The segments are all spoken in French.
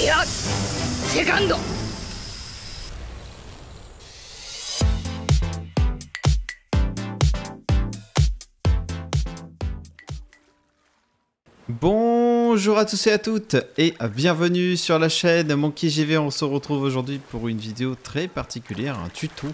いやセカンド Bonjour à tous et à toutes et bienvenue sur la chaîne MonkeyGV. On se retrouve aujourd'hui pour une vidéo très particulière, un tuto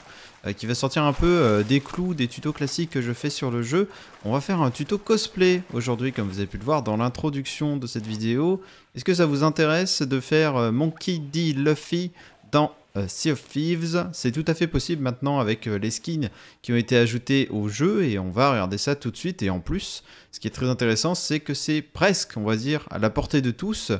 euh, qui va sortir un peu euh, des clous des tutos classiques que je fais sur le jeu. On va faire un tuto cosplay aujourd'hui comme vous avez pu le voir dans l'introduction de cette vidéo. Est-ce que ça vous intéresse de faire euh, Monkey D. Luffy dans euh, sea of Thieves. C'est tout à fait possible maintenant avec euh, les skins qui ont été ajoutés au jeu et on va regarder ça tout de suite. Et en plus, ce qui est très intéressant, c'est que c'est presque, on va dire, à la portée de tous.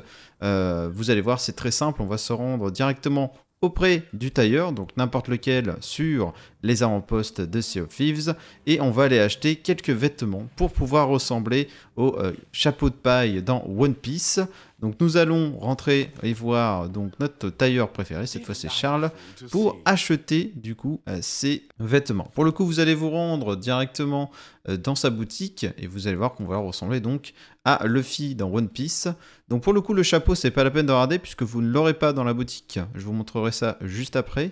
Euh, vous allez voir, c'est très simple. On va se rendre directement auprès du tailleur, donc n'importe lequel sur les avant-postes de Sea of Thieves, et on va aller acheter quelques vêtements pour pouvoir ressembler au chapeau de paille dans One Piece. Donc nous allons rentrer et voir donc notre tailleur préféré, cette fois c'est Charles, pour acheter du coup euh, ses vêtements. Pour le coup, vous allez vous rendre directement euh, dans sa boutique et vous allez voir qu'on va ressembler donc à Luffy dans One Piece. Donc pour le coup, le chapeau, c'est pas la peine de regarder puisque vous ne l'aurez pas dans la boutique. Je vous montrerai ça juste après.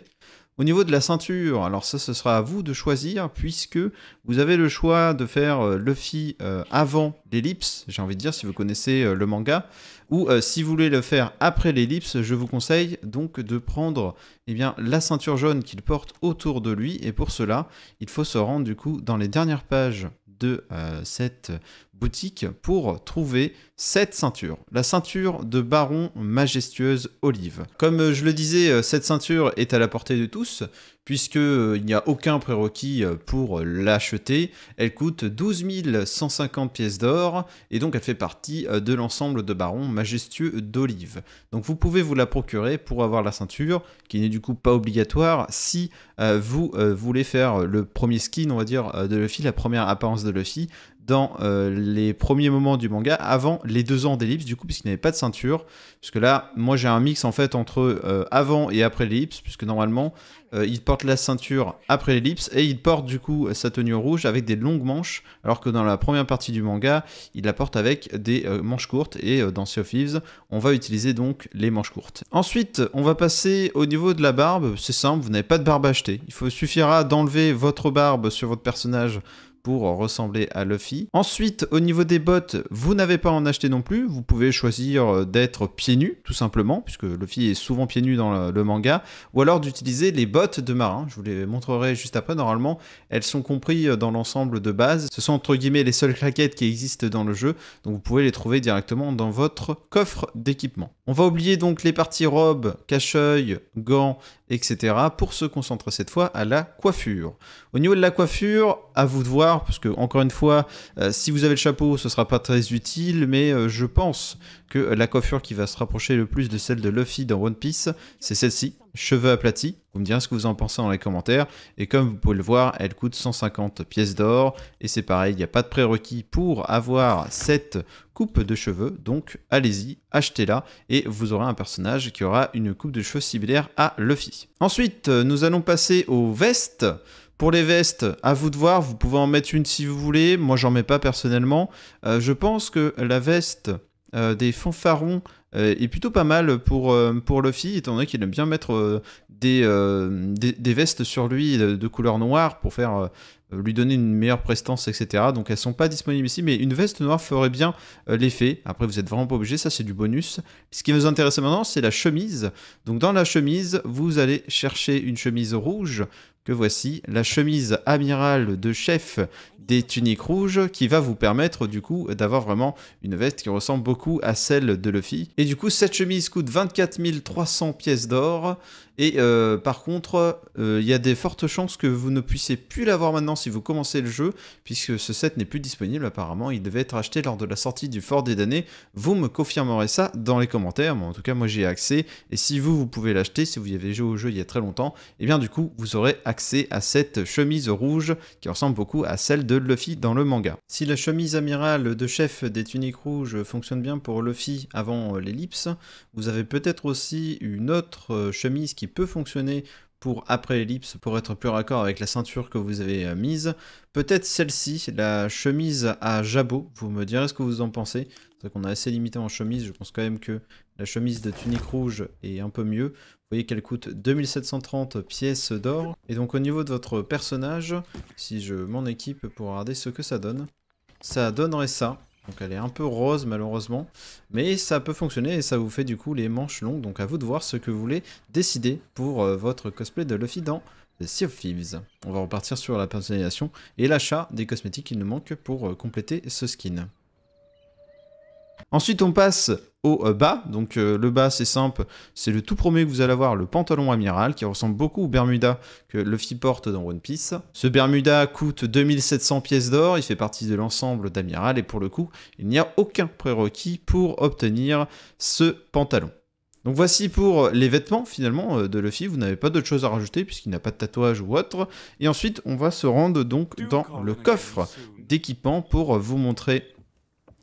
Au niveau de la ceinture, alors ça, ce sera à vous de choisir, puisque vous avez le choix de faire euh, Luffy euh, avant l'ellipse, j'ai envie de dire, si vous connaissez euh, le manga, ou si vous voulez le faire après l'ellipse, je vous conseille donc de prendre eh bien, la ceinture jaune qu'il porte autour de lui, et pour cela, il faut se rendre du coup dans les dernières pages de cette pour trouver cette ceinture, la ceinture de Baron Majestueuse Olive. Comme euh, je le disais, euh, cette ceinture est à la portée de tous, puisqu'il euh, n'y a aucun prérequis pour l'acheter. Elle coûte 12 150 pièces d'or, et donc elle fait partie de l'ensemble de Baron Majestueux d'Olive. Donc vous pouvez vous la procurer pour avoir la ceinture, qui n'est du coup pas obligatoire si vous voulez faire le premier skin, on va dire, de Luffy, la première apparence de Luffy, dans euh, les premiers moments du manga avant les deux ans d'ellipse, du coup, puisqu'il n'avait pas de ceinture. Puisque là, moi, j'ai un mix en fait entre euh, avant et après l'ellipse, puisque normalement, euh, il porte la ceinture après l'ellipse et il porte du coup sa tenue rouge avec des longues manches, alors que dans la première partie du manga, il la porte avec des manches courtes. Et dans Sea of on va utiliser donc les manches courtes. Ensuite, on va passer au niveau de la barbe. C'est simple, vous n'avez pas de barbe achetée. Il suffira d'enlever votre barbe sur votre personnage pour ressembler à Luffy. Ensuite, au niveau des bottes, vous n'avez pas en acheter non plus. Vous pouvez choisir euh, d'être pieds nus, tout simplement, puisque Luffy est souvent pieds nus dans le manga, ou alors d'utiliser les bottes de marin. Je vous les montrerai juste après. Normalement, elles sont comprises euh, dans l'ensemble de base. Ce sont entre guillemets les seules claquettes qui existent dans le jeu, donc vous pouvez les trouver directement dans votre coffre d'équipement. On va oublier donc les parties robes, cache-œil, gants, etc. pour se concentrer cette fois à la coiffure. Au niveau de la coiffure, à vous de voir, parce que encore une fois, euh, si vous avez le chapeau, ce sera pas très utile, mais euh, je pense que la coiffure qui va se rapprocher le plus de celle de Luffy dans One Piece, c'est celle-ci, cheveux aplatis. Vous me direz ce que vous en pensez dans les commentaires. Et comme vous pouvez le voir, elle coûte 150 pièces d'or. Et c'est pareil, il n'y a pas de prérequis pour avoir cette coupe de cheveux. Donc allez-y, achetez-la et vous aurez un personnage qui aura une coupe de cheveux similaire à Luffy. Ensuite, nous allons passer aux vestes. Pour les vestes, à vous de voir, vous pouvez en mettre une si vous voulez. Moi, j'en mets pas personnellement. Euh, je pense que la veste euh, des fanfarons euh, est plutôt pas mal pour, euh, pour Luffy, étant donné qu'il aime bien mettre des, des, vestes sur lui de, couleur noire pour faire lui donner une meilleure prestance, etc. Donc elles sont pas disponibles ici, mais une veste noire ferait bien l'effet. Après, vous êtes vraiment pas obligé, ça c'est du bonus. Ce qui nous intéresse maintenant, c'est la chemise. Donc dans la chemise, vous allez chercher une chemise rouge que voici la chemise amirale de chef des tuniques rouges qui va vous permettre du coup d'avoir vraiment une veste qui ressemble beaucoup à celle de Luffy. Et du coup cette chemise coûte 24 300 pièces d'or et euh, par contre euh, il y a des fortes chances que vous ne puissiez plus l'avoir maintenant si vous commencez le jeu puisque ce set n'est plus disponible apparemment, il devait être acheté lors de la sortie du Fort des damnés. Vous me confirmerez ça dans les commentaires, en tout cas moi j'ai accès et si vous vous pouvez l'acheter, si vous avez joué au jeu il y a très longtemps, et eh bien du coup vous aurez accès à cette chemise rouge qui ressemble beaucoup à celle de Luffy dans le manga. Si la chemise amirale de chef des tuniques rouges fonctionne bien pour Luffy avant euh, l'ellipse, vous avez peut-être aussi une autre euh, chemise qui peut fonctionner pour après l'ellipse, pour être plus raccord avec la ceinture que vous avez euh, mise. Peut-être celle-ci, la chemise à jabot, vous me direz ce que vous en pensez. Donc on a assez limité en chemise. Je pense quand même que la chemise de tunique rouge est un peu mieux. Vous voyez qu'elle coûte 2730 pièces d'or. Et donc au niveau de votre personnage, si je m'en équipe pour regarder ce que ça donne, ça donnerait ça. Donc elle est un peu rose malheureusement, mais ça peut fonctionner et ça vous fait du coup les manches longues. Donc à vous de voir ce que vous voulez décider pour euh, votre cosplay de Luffy dans The Sea of Thieves. On va repartir sur la personnalisation et l'achat des cosmétiques qu'il nous manque pour euh, compléter ce skin. Ensuite, on passe au euh, bas. Donc euh, le bas, c'est simple, c'est le tout premier que vous allez avoir, le pantalon amiral, qui ressemble beaucoup au Bermuda que Luffy porte dans One Piece. Ce Bermuda coûte 2700 pièces d'or, il fait partie de l'ensemble d'amiral, et pour le coup, il n'y a aucun prérequis pour obtenir ce pantalon. Donc voici pour les vêtements finalement euh, de Luffy, vous n'avez pas d'autre chose à rajouter puisqu'il n'a pas de tatouage ou autre. Et ensuite on va se rendre donc dans le coffre d'équipement pour vous montrer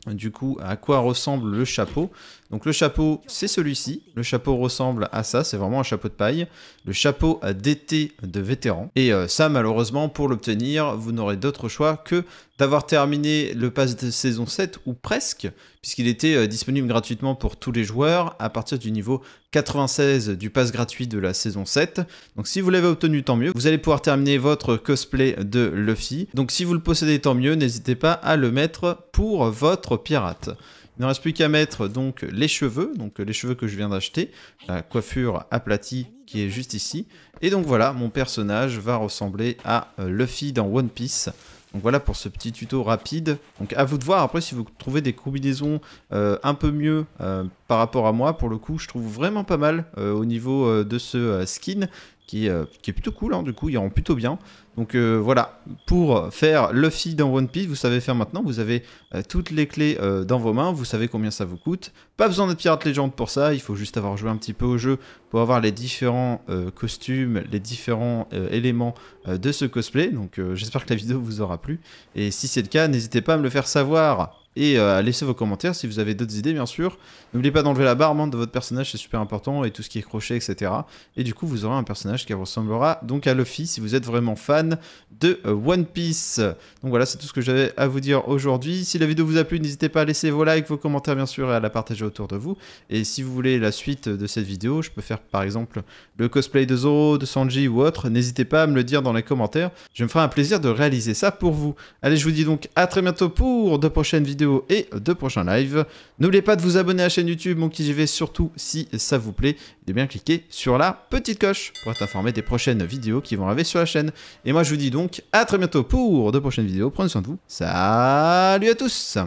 du coup à quoi ressemble le chapeau. Donc le chapeau, c'est celui-ci. Le chapeau ressemble à ça, c'est vraiment un chapeau de paille. Le chapeau d'été de vétéran. Et euh, ça, malheureusement, pour l'obtenir, vous n'aurez d'autre choix que d'avoir terminé le pass de saison 7 ou presque, puisqu'il était euh, disponible gratuitement pour tous les joueurs à partir du niveau 96 du pass gratuit de la saison 7. Donc si vous l'avez obtenu, tant mieux. Vous allez pouvoir terminer votre cosplay de Luffy. Donc si vous le possédez, tant mieux. N'hésitez pas à le mettre pour votre pirate. Il ne reste plus qu'à mettre donc les cheveux, donc les cheveux que je viens d'acheter, la coiffure aplatie qui est juste ici. Et donc voilà, mon personnage va ressembler à euh, Luffy dans One Piece. Donc voilà pour ce petit tuto rapide. Donc à vous de voir après si vous trouvez des combinaisons euh, un peu mieux euh, par rapport à moi. Pour le coup, je trouve vraiment pas mal euh, au niveau de ce skin. Euh, qui, est plutôt cool, hein, du coup, il rend plutôt bien. Donc euh, voilà, pour faire Luffy dans One Piece, vous savez faire maintenant, vous avez euh, toutes les clés dans vos mains, vous savez combien ça vous coûte. Pas besoin d'être pirate légende pour ça, il faut juste avoir joué un petit peu au jeu pour avoir les différents costumes, les différents éléments de ce cosplay. Donc j'espère que la vidéo vous aura plu. Et si c'est le cas, n'hésitez pas à me le faire savoir et euh, à laissez vos commentaires si vous avez d'autres idées, bien sûr. N'oubliez pas d'enlever la barre de votre personnage, c'est super important, et tout ce qui est crochet, etc. Et du coup, vous aurez un personnage qui ressemblera donc à Luffy si vous êtes vraiment fan de euh, One Piece. Donc voilà, c'est tout ce que j'avais à vous dire aujourd'hui. Si la vidéo vous a plu, n'hésitez pas à laisser vos likes, vos commentaires, bien sûr, et à la partager autour de vous. Et si vous voulez la suite de cette vidéo, je peux faire par exemple le cosplay de Zoro, de Sanji ou autre, n'hésitez pas à me le dire dans les commentaires. Je me ferai un plaisir de réaliser ça pour vous. Allez, je vous dis donc à très bientôt pour de prochaines vidéos et de prochains lives. N'oubliez pas de vous abonner à la chaîne YouTube, mon petit JV, surtout si ça vous plaît, Et bien cliquer sur la petite coche pour être informé des prochaines vidéos qui vont arriver sur la chaîne. Et moi, je vous dis donc à très bientôt pour de prochaines vidéos. Prenez soin de vous. Salut à tous